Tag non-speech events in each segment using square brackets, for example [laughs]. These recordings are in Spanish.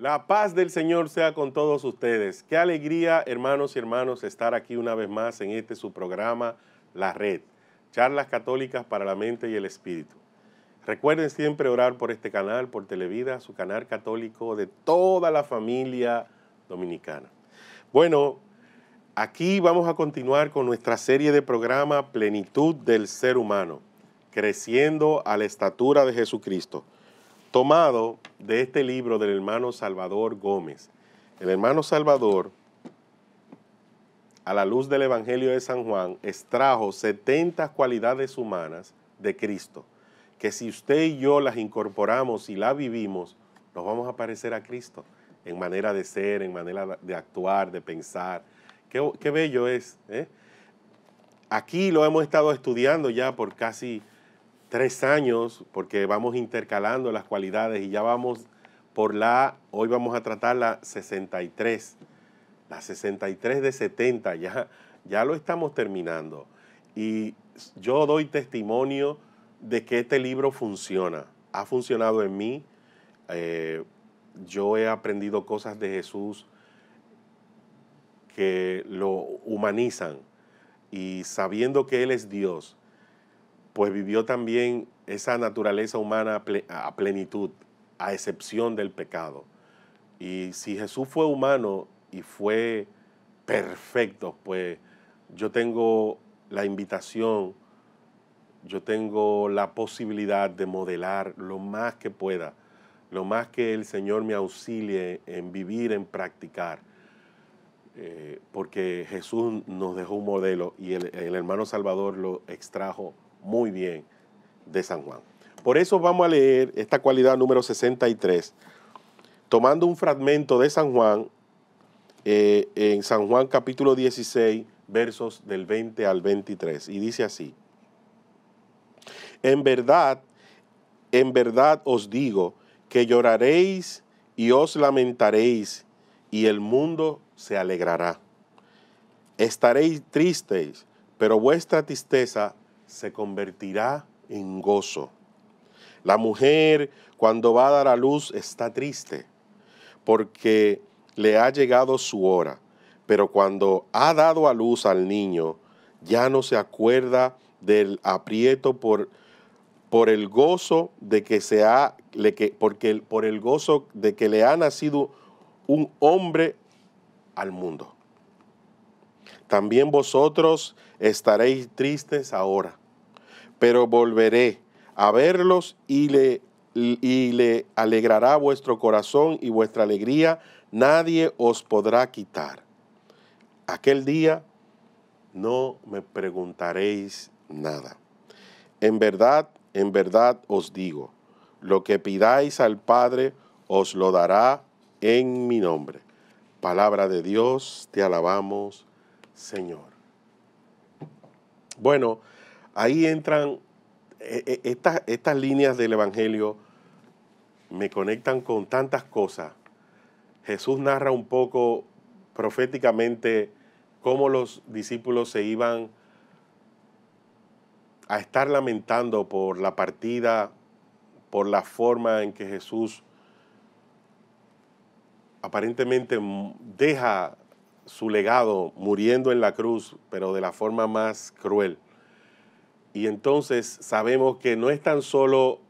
La paz del Señor sea con todos ustedes. Qué alegría, hermanos y hermanos, estar aquí una vez más en este su programa, La Red, charlas católicas para la mente y el espíritu. Recuerden siempre orar por este canal, por Televida, su canal católico de toda la familia dominicana. Bueno, aquí vamos a continuar con nuestra serie de programa Plenitud del Ser Humano, creciendo a la estatura de Jesucristo tomado de este libro del hermano Salvador Gómez. El hermano Salvador, a la luz del Evangelio de San Juan, extrajo 70 cualidades humanas de Cristo, que si usted y yo las incorporamos y las vivimos, nos vamos a parecer a Cristo en manera de ser, en manera de actuar, de pensar. Qué, bello es. ¿eh? Aquí lo hemos estado estudiando ya por casi tres años, porque vamos intercalando las cualidades y ya vamos por la, hoy vamos a tratar la 63, la 63 de 70, ya, ya lo estamos terminando. Y yo doy testimonio de que este libro funciona, ha funcionado en mí, eh, yo he aprendido cosas de Jesús que lo humanizan y sabiendo que Él es Dios, pues vivió también esa naturaleza humana a plenitud, a excepción del pecado. Y si Jesús fue humano y fue perfecto, pues yo tengo la invitación, yo tengo la posibilidad de modelar lo más que pueda, lo más que el Señor me auxilie en vivir, en practicar. Eh, porque Jesús nos dejó un modelo y el, el hermano Salvador lo extrajo muy bien de San Juan. Por eso vamos a leer esta cualidad número 63, tomando un fragmento de San Juan, eh, en San Juan capítulo 16, versos del 20 al 23, y dice así, en verdad, en verdad os digo que lloraréis y os lamentaréis, y el mundo se alegrará. Estaréis tristes, pero vuestra tristeza se convertirá en gozo. La mujer cuando va a dar a luz está triste porque le ha llegado su hora, pero cuando ha dado a luz al niño ya no se acuerda del aprieto por, por el gozo de que se ha, le que, porque por el gozo de que le ha nacido un hombre al mundo. También vosotros estaréis tristes ahora, pero volveré a verlos y le, y le alegrará vuestro corazón y vuestra alegría, nadie os podrá quitar. Aquel día no me preguntaréis nada. En verdad, en verdad os digo, lo que pidáis al Padre os lo dará en mi nombre. Palabra de Dios, te alabamos, Señor. Bueno, ahí entran eh, eh, estas, estas líneas del Evangelio, me conectan con tantas cosas. Jesús narra un poco proféticamente cómo los discípulos se iban a estar lamentando por la partida, por la forma en que Jesús aparentemente deja su legado muriendo en la cruz, pero de la forma más cruel. Y entonces sabemos que no es tan solo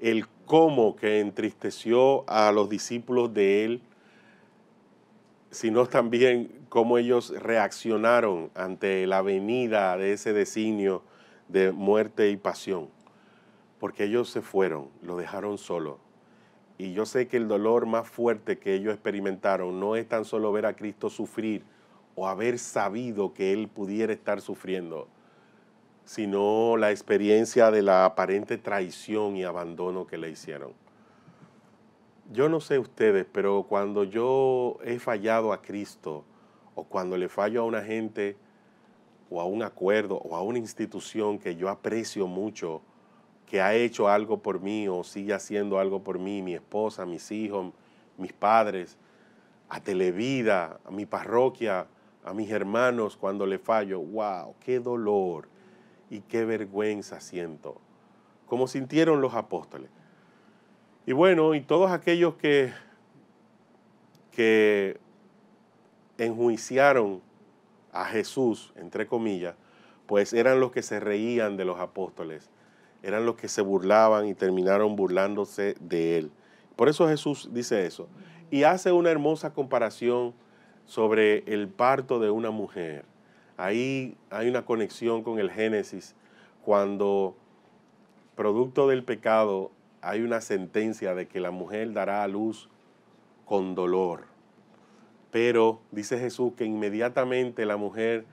el cómo que entristeció a los discípulos de él, sino también cómo ellos reaccionaron ante la venida de ese designio de muerte y pasión. Porque ellos se fueron, lo dejaron solo. Y yo sé que el dolor más fuerte que ellos experimentaron no es tan solo ver a Cristo sufrir o haber sabido que Él pudiera estar sufriendo, sino la experiencia de la aparente traición y abandono que le hicieron. Yo no sé ustedes, pero cuando yo he fallado a Cristo, o cuando le fallo a una gente, o a un acuerdo, o a una institución que yo aprecio mucho, que ha hecho algo por mí o sigue haciendo algo por mí, mi esposa, mis hijos, mis padres, a Televida, a mi parroquia, a mis hermanos cuando le fallo, wow, qué dolor, y qué vergüenza siento, como sintieron los apóstoles. Y bueno, y todos aquellos que, enjuiciaron a Jesús, entre comillas, pues eran los que se reían de los apóstoles, eran los que se burlaban y terminaron burlándose de él. Por eso Jesús dice eso. Y hace una hermosa comparación sobre el parto de una mujer. Ahí hay una conexión con el Génesis, cuando producto del pecado hay una sentencia de que la mujer dará a luz con dolor. Pero dice Jesús que inmediatamente la mujer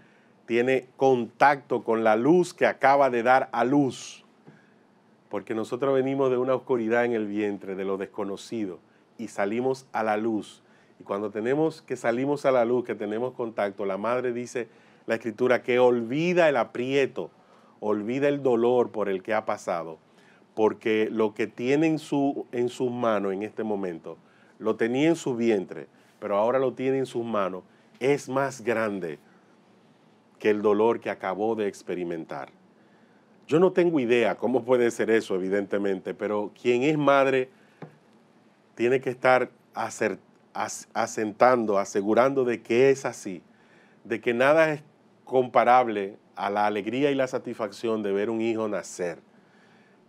tiene contacto con la luz que acaba de dar a luz. Porque nosotros venimos de una oscuridad en el vientre, de lo desconocido, y salimos a la luz. Y cuando tenemos que salimos a la luz, que tenemos contacto, la madre dice, la Escritura, que olvida el aprieto, olvida el dolor por el que ha pasado, porque lo que tiene en, su, en sus manos en este momento, lo tenía en su vientre, pero ahora lo tiene en sus manos, es más grande que el dolor que acabó de experimentar. Yo no tengo idea cómo puede ser eso, evidentemente, pero quien es madre tiene que estar asentando, asegurando de que es así, de que nada es comparable a la alegría y la satisfacción de ver un hijo nacer,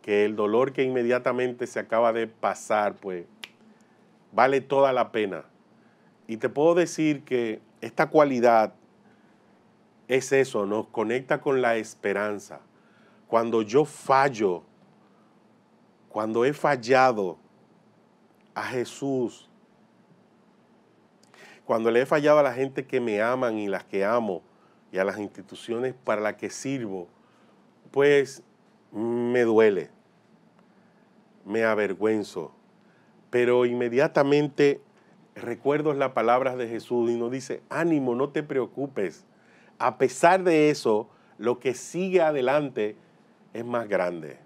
que el dolor que inmediatamente se acaba de pasar, pues vale toda la pena. Y te puedo decir que esta cualidad es eso, nos conecta con la esperanza. Cuando yo fallo, cuando he fallado a Jesús, cuando le he fallado a la gente que me aman y las que amo, y a las instituciones para las que sirvo, pues me duele, me avergüenzo, pero inmediatamente recuerdo las palabras de Jesús y nos dice, ánimo, no te preocupes, a pesar de eso, lo que sigue adelante es más grande,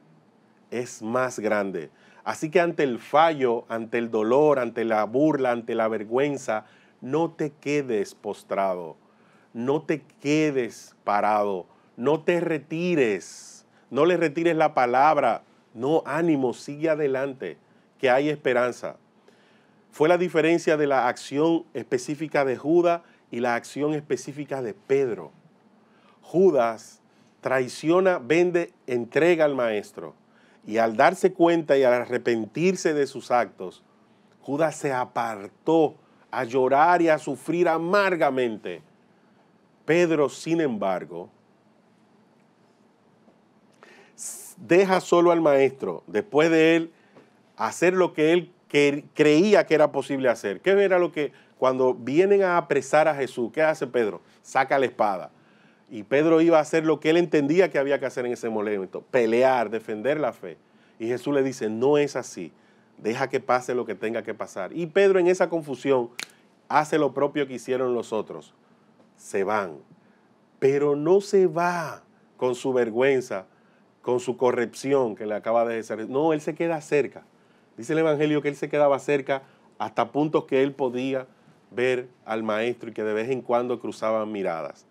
es más grande. Así que ante el fallo, ante el dolor, ante la burla, ante la vergüenza, no te quedes postrado no te quedes parado, no te retires, no le retires la palabra, no, ánimo, sigue adelante, que hay esperanza. Fue la diferencia de la acción específica de Judas y la acción específica de Pedro. Judas traiciona, vende, entrega al maestro. Y al darse cuenta y al arrepentirse de sus actos, Judas se apartó a llorar y a sufrir amargamente. Pedro, sin embargo, deja solo al maestro, después de él hacer lo que él creía que era posible hacer. ¿Qué era lo que cuando vienen a apresar a Jesús, qué hace Pedro? Saca la espada. Y Pedro iba a hacer lo que él entendía que había que hacer en ese momento, pelear, defender la fe. Y Jesús le dice, no es así, deja que pase lo que tenga que pasar. Y Pedro en esa confusión hace lo propio que hicieron los otros se van, pero no se va con su vergüenza, con su corrección que le acaba de decir No, él se queda cerca. Dice el Evangelio que él se quedaba cerca hasta puntos que él podía ver al maestro y que de vez en cuando cruzaban miradas.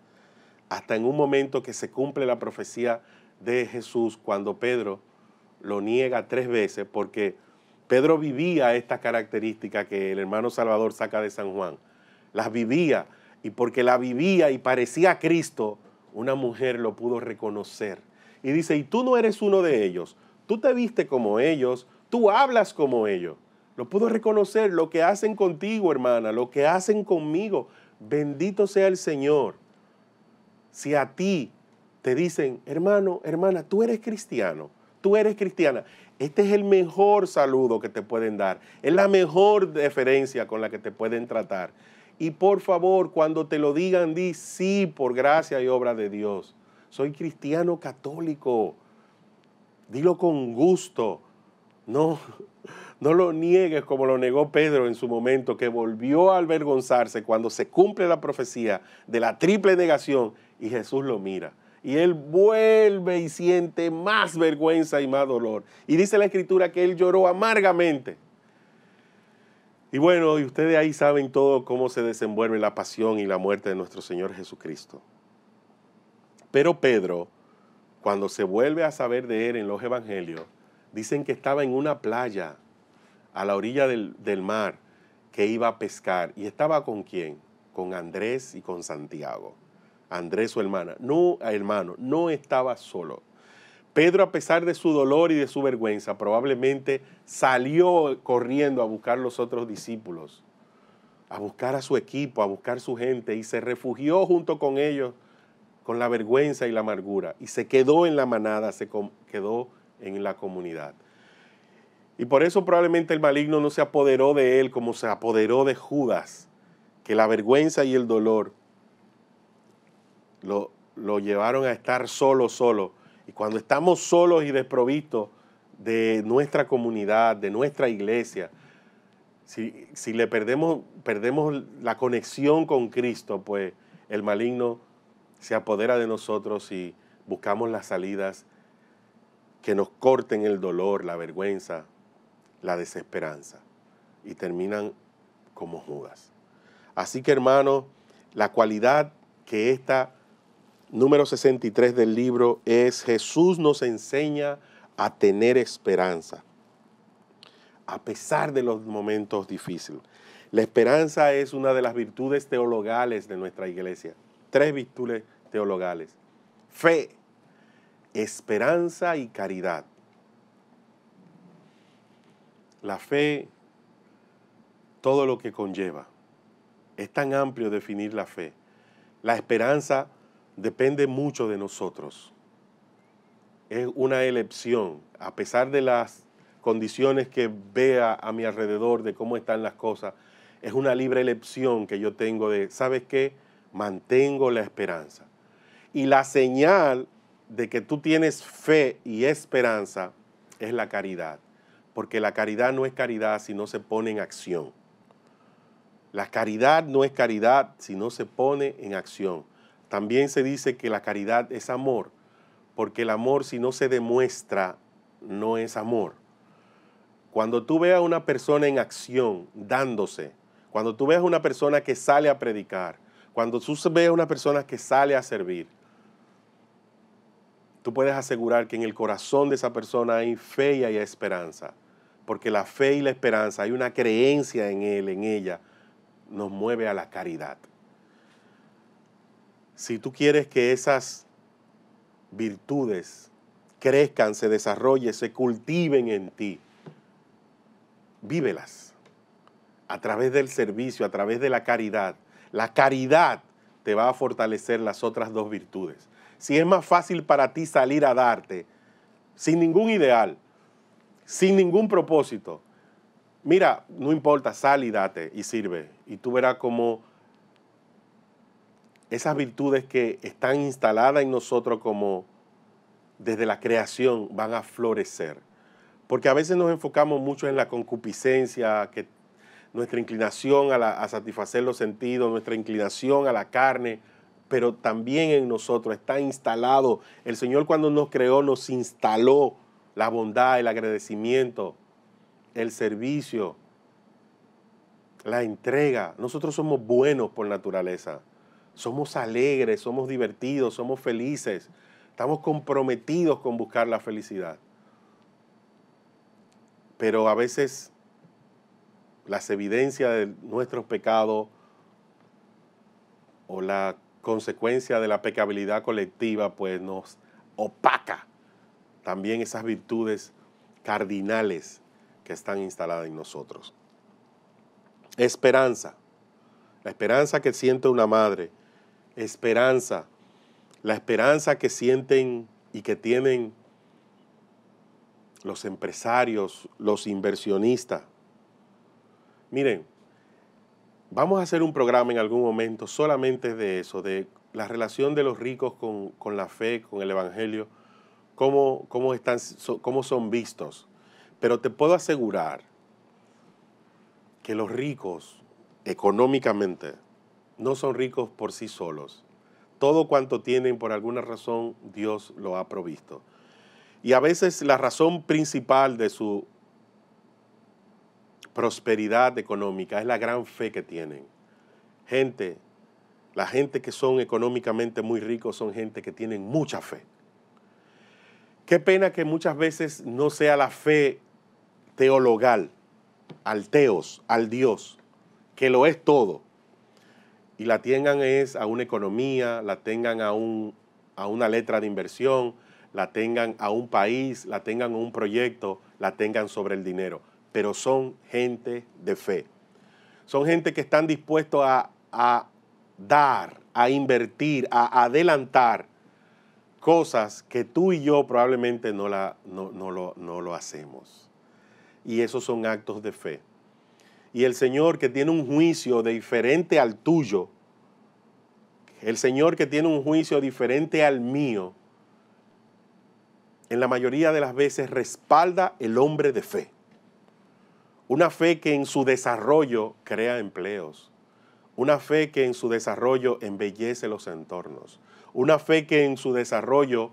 Hasta en un momento que se cumple la profecía de Jesús cuando Pedro lo niega tres veces porque Pedro vivía estas características que el hermano Salvador saca de San Juan. Las vivía y porque la vivía y parecía Cristo, una mujer lo pudo reconocer. Y dice, y tú no eres uno de ellos, tú te viste como ellos, tú hablas como ellos. Lo pudo reconocer, lo que hacen contigo, hermana, lo que hacen conmigo. Bendito sea el Señor. Si a ti te dicen, hermano, hermana, tú eres cristiano, tú eres cristiana, este es el mejor saludo que te pueden dar, es la mejor deferencia con la que te pueden tratar. Y por favor, cuando te lo digan, di sí por gracia y obra de Dios. Soy cristiano católico. Dilo con gusto. No, [laughs] no lo niegues como lo negó Pedro en su momento, que volvió a avergonzarse cuando se cumple la profecía de la triple negación y Jesús lo mira. Y él vuelve y siente más vergüenza y más dolor. Y dice la escritura que él lloró amargamente. Y bueno, y ustedes ahí saben todo cómo se desenvuelve la pasión y la muerte de nuestro Señor Jesucristo. Pero Pedro, cuando se vuelve a saber de él en los evangelios, dicen que estaba en una playa a la orilla del, del mar que iba a pescar. ¿Y estaba con quién? Con Andrés y con Santiago. Andrés, su hermana. No, hermano, no estaba solo. Pedro, a pesar de su dolor y de su vergüenza, probablemente salió corriendo a buscar los otros discípulos, a buscar a su equipo, a buscar su gente, y se refugió junto con ellos con la vergüenza y la amargura, y se quedó en la manada, se quedó en la comunidad. Y por eso probablemente el maligno no se apoderó de él como se apoderó de Judas, que la vergüenza y el dolor lo, lo llevaron a estar solo, solo y cuando estamos solos y desprovistos de nuestra comunidad, de nuestra iglesia, si, le perdemos, perdemos la conexión con Cristo, pues el maligno se apodera de nosotros y buscamos las salidas que nos corten el dolor, la vergüenza, la desesperanza. Y terminan como Judas. Así que hermanos, la cualidad que esta número 63 del libro es Jesús nos enseña a tener esperanza, a pesar de los momentos difíciles. La esperanza es una de las virtudes teologales de nuestra iglesia. Tres virtudes teologales. Fe, esperanza y caridad. La fe, todo lo que conlleva. Es tan amplio definir la fe. La esperanza, depende mucho de nosotros. Es una elección, a pesar de las condiciones que vea a mi alrededor, de cómo están las cosas, es una libre elección que yo tengo de, ¿sabes qué? Mantengo la esperanza. Y la señal de que tú tienes fe y esperanza es la caridad, porque la caridad no es caridad si no se pone en acción. La caridad no es caridad si no se pone en acción. También se dice que la caridad es amor, porque el amor si no se demuestra, no es amor. Cuando tú veas a una persona en acción, dándose, cuando tú veas a una persona que sale a predicar, cuando tú veas a una persona que sale a servir, tú puedes asegurar que en el corazón de esa persona hay fe y hay esperanza, porque la fe y la esperanza, hay una creencia en él, en ella, nos mueve a la caridad si tú quieres que esas virtudes crezcan, se desarrollen, se cultiven en ti, vívelas a través del servicio, a través de la caridad. La caridad te va a fortalecer las otras dos virtudes. Si es más fácil para ti salir a darte sin ningún ideal, sin ningún propósito, mira, no importa, sal y date y sirve. Y tú verás cómo esas virtudes que están instaladas en nosotros como desde la creación van a florecer. Porque a veces nos enfocamos mucho en la concupiscencia, nuestra inclinación a, a satisfacer los sentidos, nuestra inclinación a la carne, pero también en nosotros está instalado. El Señor cuando nos creó nos instaló la bondad, el agradecimiento, el servicio, la entrega. Nosotros somos buenos por naturaleza somos alegres, somos divertidos, somos felices, estamos comprometidos con buscar la felicidad. Pero a veces las evidencias de nuestros pecados o la consecuencia de la pecabilidad colectiva pues nos opaca también esas virtudes cardinales que están instaladas en nosotros. Esperanza. La esperanza que siente una madre esperanza, la esperanza que sienten y que tienen los empresarios, los inversionistas. Miren, vamos a hacer un programa en algún momento solamente de eso, de la relación de los ricos con, la fe, con el Evangelio, cómo, están, cómo son vistos. Pero te puedo asegurar que los ricos económicamente no son ricos por sí solos. Todo cuanto tienen por alguna razón, Dios lo ha provisto. Y a veces la razón principal de su prosperidad económica es la gran fe que tienen. Gente, la gente que son económicamente muy ricos son gente que tienen mucha fe. Qué pena que muchas veces no sea la fe teologal, al teos, al Dios, que lo es todo, y la tengan es a una economía, la tengan a, a una letra de inversión, la tengan a un país, la tengan a un proyecto, la tengan sobre el dinero. Pero son gente de fe. Son gente que están dispuestos a, dar, a invertir, a adelantar cosas que tú y yo probablemente no, la, lo, no lo hacemos. Y esos son actos de fe y el Señor que tiene un juicio diferente al tuyo, el Señor que tiene un juicio diferente al mío, en la mayoría de las veces respalda el hombre de fe. Una fe que en su desarrollo crea empleos. Una fe que en su desarrollo embellece los entornos. Una fe que en su desarrollo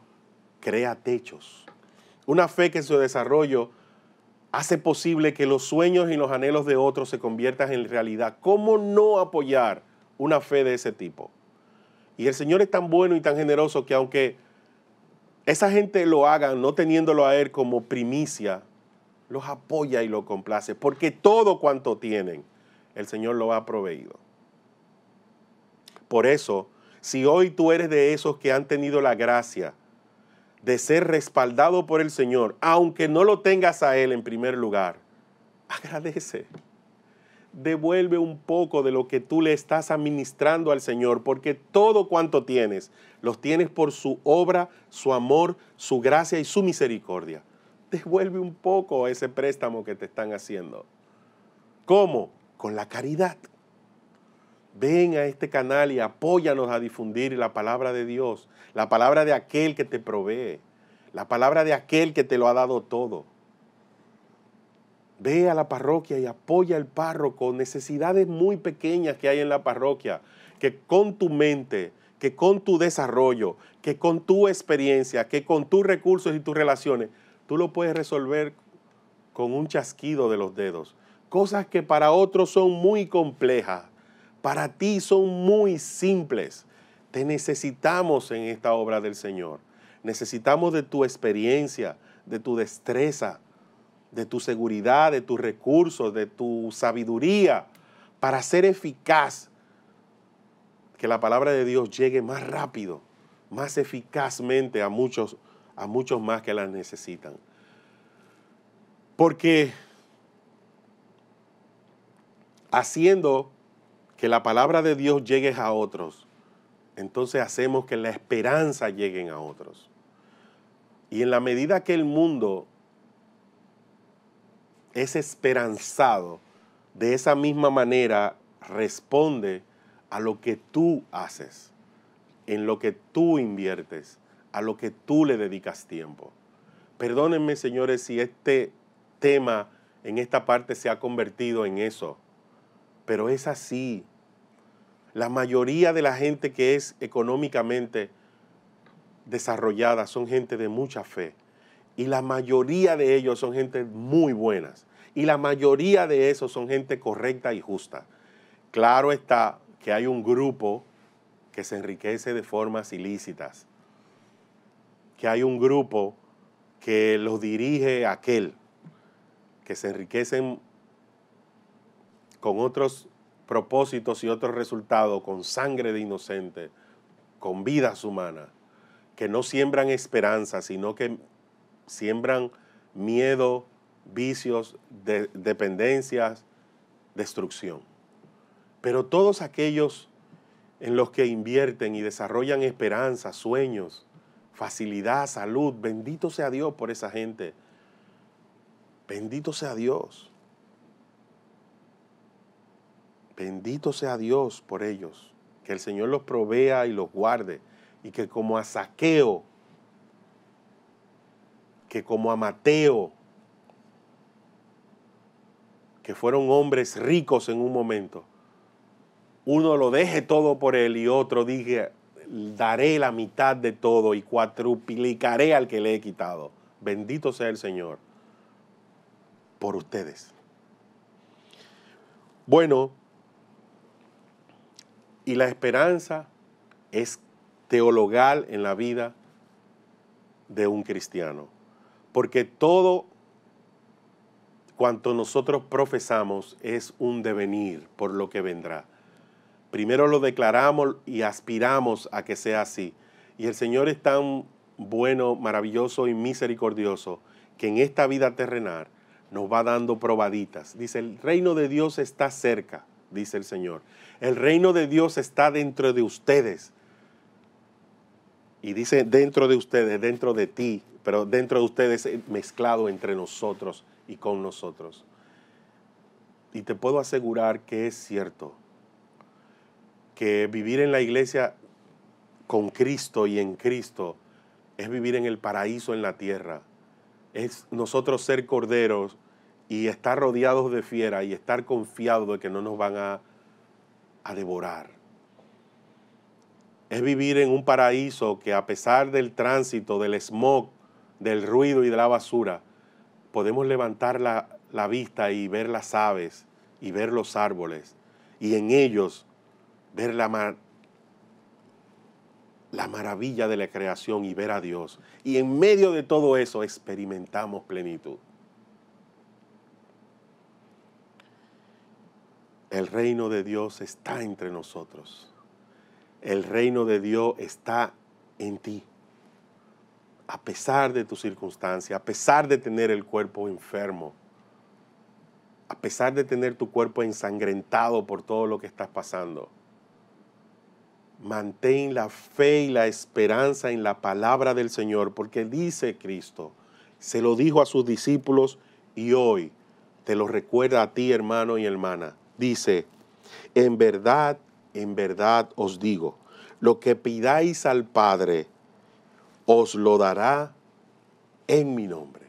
crea techos. Una fe que en su desarrollo hace posible que los sueños y los anhelos de otros se conviertan en realidad. ¿Cómo no apoyar una fe de ese tipo? Y el Señor es tan bueno y tan generoso que aunque esa gente lo haga no teniéndolo a Él como primicia, los apoya y lo complace, porque todo cuanto tienen, el Señor lo ha proveído. Por eso, si hoy tú eres de esos que han tenido la gracia, de ser respaldado por el Señor, aunque no lo tengas a Él en primer lugar, agradece. Devuelve un poco de lo que tú le estás administrando al Señor, porque todo cuanto tienes, los tienes por su obra, su amor, su gracia y su misericordia. Devuelve un poco ese préstamo que te están haciendo. ¿Cómo? Con la caridad. Ven a este canal y apóyanos a difundir la palabra de Dios, la palabra de aquel que te provee, la palabra de aquel que te lo ha dado todo. Ve a la parroquia y apoya al párroco, necesidades muy pequeñas que hay en la parroquia, que con tu mente, que con tu desarrollo, que con tu experiencia, que con tus recursos y tus relaciones, tú lo puedes resolver con un chasquido de los dedos. Cosas que para otros son muy complejas para ti son muy simples. Te necesitamos en esta obra del Señor. Necesitamos de tu experiencia, de tu destreza, de tu seguridad, de tus recursos, de tu sabiduría, para ser eficaz. Que la palabra de Dios llegue más rápido, más eficazmente a muchos, a muchos más que la necesitan. Porque haciendo que la palabra de Dios llegue a otros, entonces hacemos que la esperanza llegue a otros. Y en la medida que el mundo es esperanzado, de esa misma manera responde a lo que tú haces, en lo que tú inviertes, a lo que tú le dedicas tiempo. Perdónenme, señores, si este tema en esta parte se ha convertido en eso, pero es así. La mayoría de la gente que es económicamente desarrollada son gente de mucha fe. Y la mayoría de ellos son gente muy buenas. Y la mayoría de esos son gente correcta y justa. Claro está que hay un grupo que se enriquece de formas ilícitas. Que hay un grupo que los dirige aquel, que se enriquecen con otros propósitos y otros resultados, con sangre de inocente, con vidas humanas, que no siembran esperanza, sino que siembran miedo, vicios, dependencias, destrucción. Pero todos aquellos en los que invierten y desarrollan esperanza, sueños, facilidad, salud, bendito sea Dios por esa gente. Bendito sea Dios. Bendito sea Dios por ellos. Que el Señor los provea y los guarde. Y que como a Saqueo, que como a Mateo, que fueron hombres ricos en un momento, uno lo deje todo por él y otro dije, daré la mitad de todo y cuatruplicaré al que le he quitado. Bendito sea el Señor por ustedes. Bueno, y la esperanza es teologal en la vida de un cristiano, porque todo cuanto nosotros profesamos es un devenir por lo que vendrá. Primero lo declaramos y aspiramos a que sea así. Y el Señor es tan bueno, maravilloso y misericordioso que en esta vida terrenal nos va dando probaditas. Dice, el reino de Dios está cerca dice el Señor. El reino de Dios está dentro de ustedes. Y dice dentro de ustedes, dentro de ti, pero dentro de ustedes eh, mezclado entre nosotros y con nosotros. Y te puedo asegurar que es cierto que vivir en la iglesia con Cristo y en Cristo es vivir en el paraíso en la tierra. Es nosotros ser corderos y estar rodeados de fiera y estar confiados de que no nos van a, devorar. Es vivir en un paraíso que a pesar del tránsito, del smog, del ruido y de la basura, podemos levantar la, vista y ver las aves y ver los árboles y en ellos ver la, la maravilla de la creación y ver a Dios. Y en medio de todo eso experimentamos plenitud. El reino de Dios está entre nosotros. El reino de Dios está en ti. A pesar de tu circunstancia, a pesar de tener el cuerpo enfermo, a pesar de tener tu cuerpo ensangrentado por todo lo que estás pasando, mantén la fe y la esperanza en la palabra del Señor, porque dice Cristo, se lo dijo a sus discípulos y hoy te lo recuerda a ti, hermano y hermana dice, en verdad, en verdad os digo, lo que pidáis al Padre, os lo dará en mi nombre.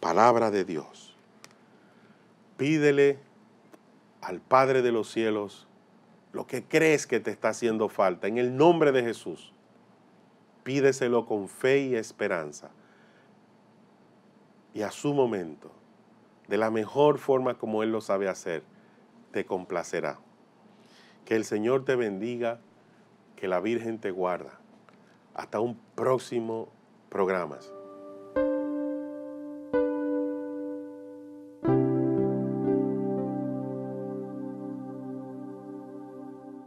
Palabra de Dios. Pídele al Padre de los cielos lo que crees que te está haciendo falta. En el nombre de Jesús, pídeselo con fe y esperanza. Y a su momento, de la mejor forma como Él lo sabe hacer, te complacerá. Que el Señor te bendiga, que la Virgen te guarda. Hasta un próximo programa.